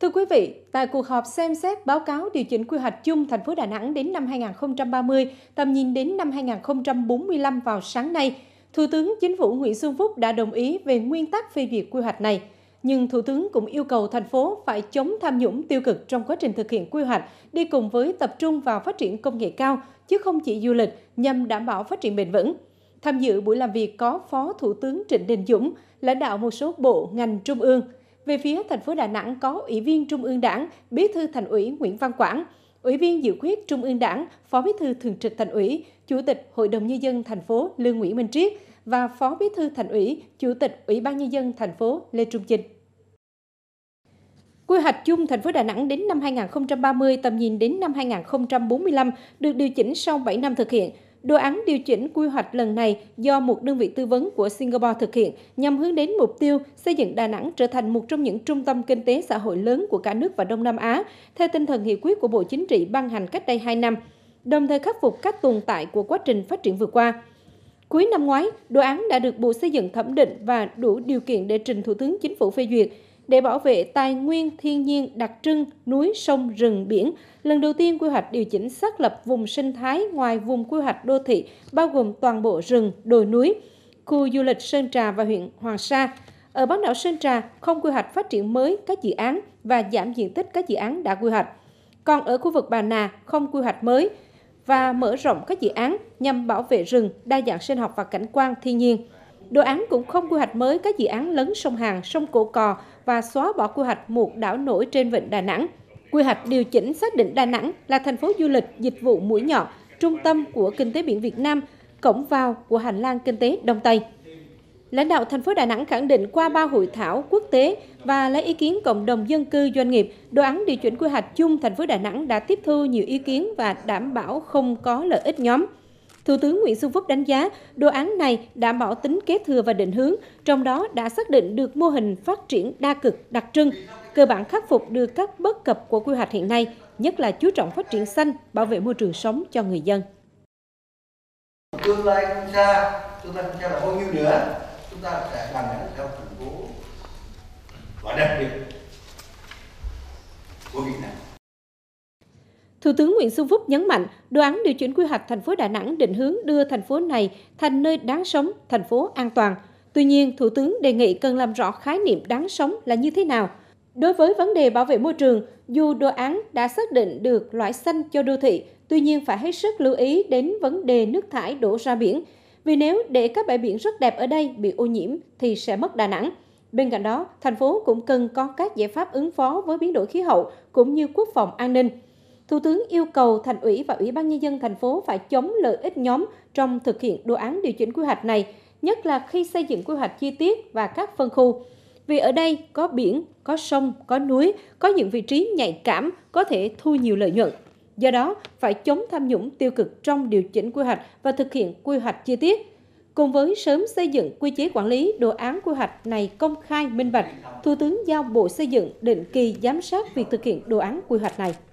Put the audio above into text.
Thưa quý vị, tại cuộc họp xem xét báo cáo điều chỉnh quy hoạch chung thành phố Đà Nẵng đến năm 2030, tầm nhìn đến năm 2045 vào sáng nay, Thủ tướng Chính phủ Nguyễn Xuân Phúc đã đồng ý về nguyên tắc phê duyệt quy hoạch này. Nhưng Thủ tướng cũng yêu cầu thành phố phải chống tham nhũng tiêu cực trong quá trình thực hiện quy hoạch, đi cùng với tập trung vào phát triển công nghệ cao, chứ không chỉ du lịch, nhằm đảm bảo phát triển bền vững. Tham dự buổi làm việc có Phó Thủ tướng Trịnh Đình Dũng, lãnh đạo một số bộ, ngành trung ương – về phía thành phố Đà Nẵng có Ủy viên Trung ương Đảng, Bí thư Thành ủy Nguyễn Văn Quảng, Ủy viên Dự khuyết Trung ương Đảng, Phó Bí thư Thường trực Thành ủy, Chủ tịch Hội đồng nhân dân thành phố Lương Nguyễn Minh Triết và Phó Bí thư Thành ủy, Chủ tịch Ủy ban nhân dân thành phố Lê Trung Chinh. Quy hoạch chung thành phố Đà Nẵng đến năm 2030, tầm nhìn đến năm 2045 được điều chỉnh sau 7 năm thực hiện – Đồ án điều chỉnh quy hoạch lần này do một đơn vị tư vấn của Singapore thực hiện nhằm hướng đến mục tiêu xây dựng Đà Nẵng trở thành một trong những trung tâm kinh tế xã hội lớn của cả nước và Đông Nam Á, theo tinh thần nghị quyết của Bộ Chính trị ban hành cách đây 2 năm, đồng thời khắc phục các tồn tại của quá trình phát triển vừa qua. Cuối năm ngoái, đồ án đã được Bộ Xây dựng thẩm định và đủ điều kiện để trình Thủ tướng Chính phủ phê duyệt – để bảo vệ tài nguyên thiên nhiên đặc trưng núi, sông, rừng, biển. Lần đầu tiên quy hoạch điều chỉnh xác lập vùng sinh thái ngoài vùng quy hoạch đô thị, bao gồm toàn bộ rừng, đồi núi, khu du lịch Sơn Trà và huyện Hoàng Sa. Ở bán đảo Sơn Trà, không quy hoạch phát triển mới các dự án và giảm diện tích các dự án đã quy hoạch. Còn ở khu vực Bà Nà, không quy hoạch mới và mở rộng các dự án nhằm bảo vệ rừng, đa dạng sinh học và cảnh quan thiên nhiên. Đồ án cũng không quy hoạch mới các dự án lấn sông Hàn, sông Cổ Cò và xóa bỏ quy hoạch một đảo nổi trên vịnh Đà Nẵng. Quy hoạch điều chỉnh xác định Đà Nẵng là thành phố du lịch, dịch vụ mũi nhọn, trung tâm của kinh tế biển Việt Nam, cổng vào của hành lang kinh tế Đông Tây. Lãnh đạo thành phố Đà Nẵng khẳng định qua ba hội thảo quốc tế và lấy ý kiến cộng đồng dân cư doanh nghiệp, đồ án điều chỉnh quy hoạch chung thành phố Đà Nẵng đã tiếp thu nhiều ý kiến và đảm bảo không có lợi ích nhóm. Thủ tướng Nguyễn Xuân Phúc đánh giá đồ án này đảm bảo tính kế thừa và định hướng, trong đó đã xác định được mô hình phát triển đa cực đặc trưng, cơ bản khắc phục được các bất cập của quy hoạch hiện nay, nhất là chú trọng phát triển xanh, bảo vệ môi trường sống cho người dân. Tương lai không xa, tương lai không xa là bao nhiêu nữa, chúng ta sẽ bàn bạc theo thành phố và đặc biệt của Việt Nam. Thủ tướng Nguyễn Xuân Phúc nhấn mạnh, đồ án điều chỉnh quy hoạch thành phố Đà Nẵng định hướng đưa thành phố này thành nơi đáng sống, thành phố an toàn. Tuy nhiên, Thủ tướng đề nghị cần làm rõ khái niệm đáng sống là như thế nào. Đối với vấn đề bảo vệ môi trường, dù đồ án đã xác định được loại xanh cho đô thị, tuy nhiên phải hết sức lưu ý đến vấn đề nước thải đổ ra biển. Vì nếu để các bãi biển rất đẹp ở đây bị ô nhiễm thì sẽ mất Đà Nẵng. Bên cạnh đó, thành phố cũng cần có các giải pháp ứng phó với biến đổi khí hậu cũng như quốc phòng an ninh. Thủ tướng yêu cầu thành ủy và ủy ban nhân dân thành phố phải chống lợi ích nhóm trong thực hiện đồ án điều chỉnh quy hoạch này, nhất là khi xây dựng quy hoạch chi tiết và các phân khu. Vì ở đây có biển, có sông, có núi, có những vị trí nhạy cảm có thể thu nhiều lợi nhuận. Do đó, phải chống tham nhũng tiêu cực trong điều chỉnh quy hoạch và thực hiện quy hoạch chi tiết. Cùng với sớm xây dựng quy chế quản lý đồ án quy hoạch này công khai minh bạch, Thủ tướng giao Bộ Xây dựng định kỳ giám sát việc thực hiện đồ án quy hoạch này.